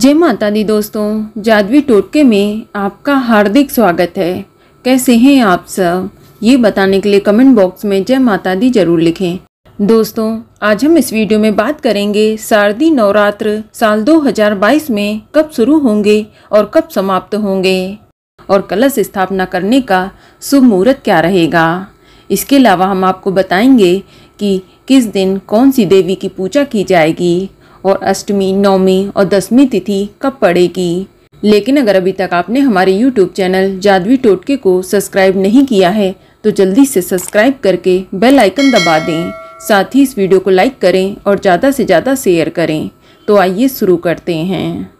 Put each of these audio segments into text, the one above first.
जय माता दी दोस्तों जादवी टोटके में आपका हार्दिक स्वागत है कैसे हैं आप सब ये बताने के लिए कमेंट बॉक्स में जय माता दी जरूर लिखें दोस्तों आज हम इस वीडियो में बात करेंगे शारदीय नवरात्र साल 2022 में कब शुरू होंगे और कब समाप्त होंगे और कलश स्थापना करने का शुभ मुहूर्त क्या रहेगा इसके अलावा हम आपको बताएंगे कि किस दिन कौन सी देवी की पूजा की जाएगी और अष्टमी नौमी और दसवीं तिथि कब पड़ेगी लेकिन अगर अभी तक आपने हमारे YouTube चैनल जादवी टोटके को सब्सक्राइब नहीं किया है तो जल्दी से सब्सक्राइब करके बेल आइकन दबा दें साथ ही इस वीडियो को लाइक करें और ज़्यादा से ज़्यादा शेयर करें तो आइए शुरू करते हैं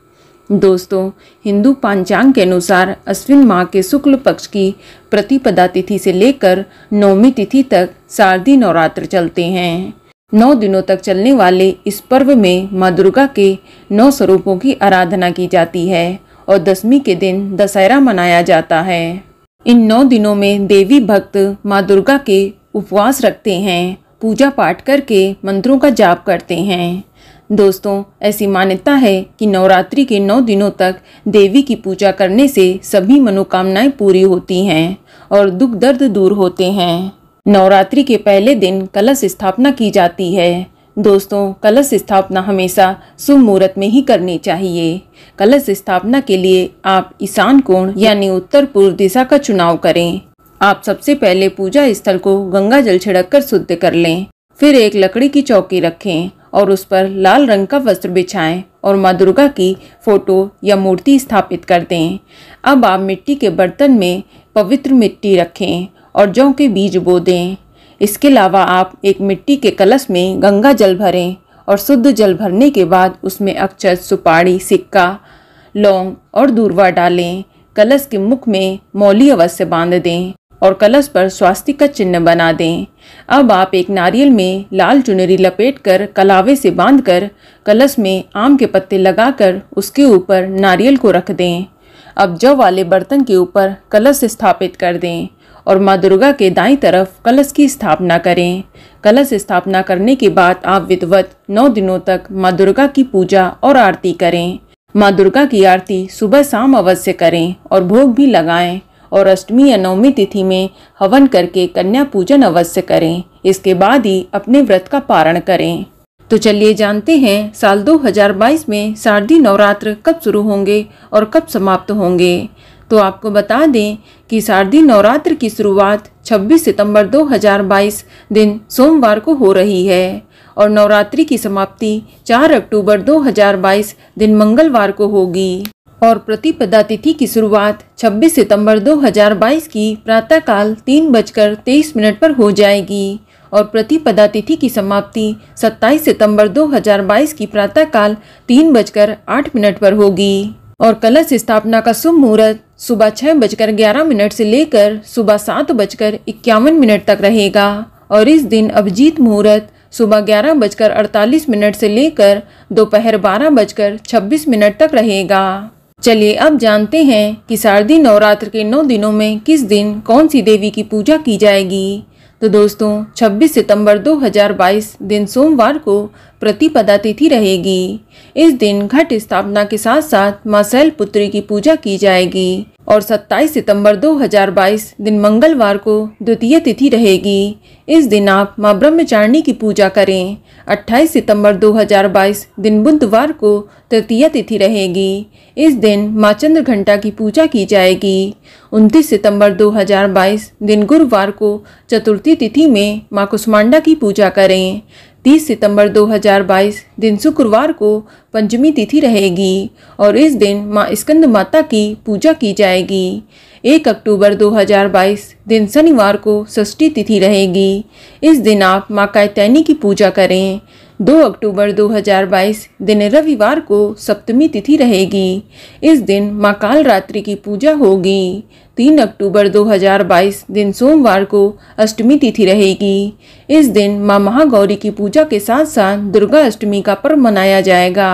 दोस्तों हिंदू पांचांग के अनुसार अश्विन माह के शुक्ल पक्ष की प्रतिपदा तिथि से लेकर नौवीं तिथि तक शारदीय नवरात्र चलते हैं नौ दिनों तक चलने वाले इस पर्व में माँ दुर्गा के नौ स्वरूपों की आराधना की जाती है और दसवीं के दिन दशहरा मनाया जाता है इन नौ दिनों में देवी भक्त माँ दुर्गा के उपवास रखते हैं पूजा पाठ करके मंत्रों का जाप करते हैं दोस्तों ऐसी मान्यता है कि नवरात्रि के नौ दिनों तक देवी की पूजा करने से सभी मनोकामनाएं पूरी होती हैं और दुख दर्द दूर होते हैं नवरात्रि के पहले दिन कलश स्थापना की जाती है दोस्तों कलश स्थापना हमेशा शुभ मुहूर्त में ही करनी चाहिए कलश स्थापना के लिए आप ईशान कोण यानी उत्तर पूर्व दिशा का चुनाव करें आप सबसे पहले पूजा स्थल को गंगा जल छिड़क कर शुद्ध कर लें फिर एक लकड़ी की चौकी रखें और उस पर लाल रंग का वस्त्र बिछाएं और माँ दुर्गा की फोटो या मूर्ति स्थापित कर दें अब आप मिट्टी के बर्तन में पवित्र मिट्टी रखें और जौ के बीज बो दें इसके अलावा आप एक मिट्टी के कलश में गंगा जल भरें और शुद्ध जल भरने के बाद उसमें अक्षत सुपाड़ी सिक्का लौंग और दूरवा डालें कलश के मुख में मौली अवश्य बांध दें और कलश पर स्वास्थ्य का चिन्ह बना दें अब आप एक नारियल में लाल चुनरी लपेटकर कलावे से बांधकर कलश में आम के पत्ते लगाकर उसके ऊपर नारियल को रख दें अब जौ वाले बर्तन के ऊपर कलश स्थापित कर दें और माँ दुर्गा के दाई तरफ कलश की स्थापना करें कलश स्थापना करने के बाद आप विधवत नौ दिनों तक माँ दुर्गा की पूजा और आरती करें माँ दुर्गा की आरती सुबह शाम अवश्य करें और भोग भी लगाएं और अष्टमी या नवमी तिथि में हवन करके कन्या पूजन अवश्य करें इसके बाद ही अपने व्रत का पारण करें तो चलिए जानते हैं साल 2022 में शारदीय नवरात्र कब शुरू होंगे और कब समाप्त होंगे तो आपको बता दें कि शारदीय नवरात्र की शुरुआत 26 सितंबर 2022 दिन सोमवार को हो रही है और नवरात्रि की समाप्ति 4 अक्टूबर 2022 दिन मंगलवार को होगी और प्रतिपदा तिथि की शुरुआत 26 सितंबर 2022 की प्रातःकाल तीन बजकर तेईस मिनट पर हो जाएगी और प्रतिपदा तिथि की समाप्ति 27 सितंबर 2022 की प्रातःकाल तीन बजकर आठ मिनट पर होगी और कलश स्थापना का शुभ मुहूर्त सुबह छः बजकर ग्यारह मिनट से लेकर सुबह सात बजकर इक्यावन मिनट तक रहेगा और इस दिन अभिजीत मुहूर्त सुबह ग्यारह बजकर अड़तालीस मिनट से लेकर दोपहर बारह बजकर छब्बीस मिनट तक रहेगा चलिए अब जानते हैं कि शारदीय नवरात्र के नौ दिनों में किस दिन कौन सी देवी की पूजा की जाएगी तो दोस्तों 26 सितंबर 2022 दिन सोमवार को प्रतिपदा तिथि रहेगी इस दिन घट स्थापना के साथ साथ माँ शैलपुत्री की पूजा की जाएगी और 27 सितंबर 2022 दिन मंगलवार को द्वितीय तिथि रहेगी इस दिन आप माँ ब्रह्मचारिणी की पूजा करें 28 सितंबर 2022 दिन बुधवार को तृतीय तिथि रहेगी इस दिन माँ चंद्र घंटा की पूजा की जाएगी 29 सितंबर 2022 दिन गुरुवार को चतुर्थी तिथि में माँ कुष्मांडा की पूजा करें 30 सितंबर 2022 दिन शुक्रवार को पंचमी तिथि रहेगी और इस दिन माँ स्कंद माता की पूजा की जाएगी 1 अक्टूबर 2022 दिन शनिवार को षष्ठी तिथि रहेगी इस दिन आप माँ कायतैनी की पूजा करें 2 अक्टूबर 2022 दिन रविवार को सप्तमी तिथि रहेगी इस दिन माँ काल रात्रि की पूजा होगी 3 अक्टूबर 2022 दिन सोमवार को अष्टमी तिथि रहेगी इस दिन माँ महागौरी की पूजा के साथ साथ दुर्गा अष्टमी का पर्व मनाया जाएगा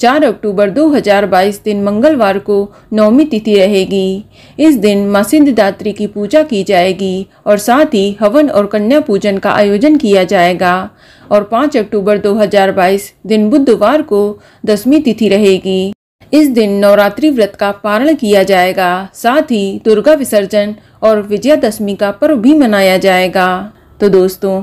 4 अक्टूबर 2022 दिन मंगलवार को नौमी तिथि रहेगी इस दिन माँ सिंधदात्री की पूजा की जाएगी और साथ ही हवन और कन्या पूजन का आयोजन किया जाएगा और 5 अक्टूबर 2022 दिन बुधवार को दसवीं तिथि रहेगी इस दिन नवरात्रि व्रत का पारण किया जाएगा साथ ही दुर्गा विसर्जन और विजयादशमी का पर्व भी मनाया जाएगा तो दोस्तों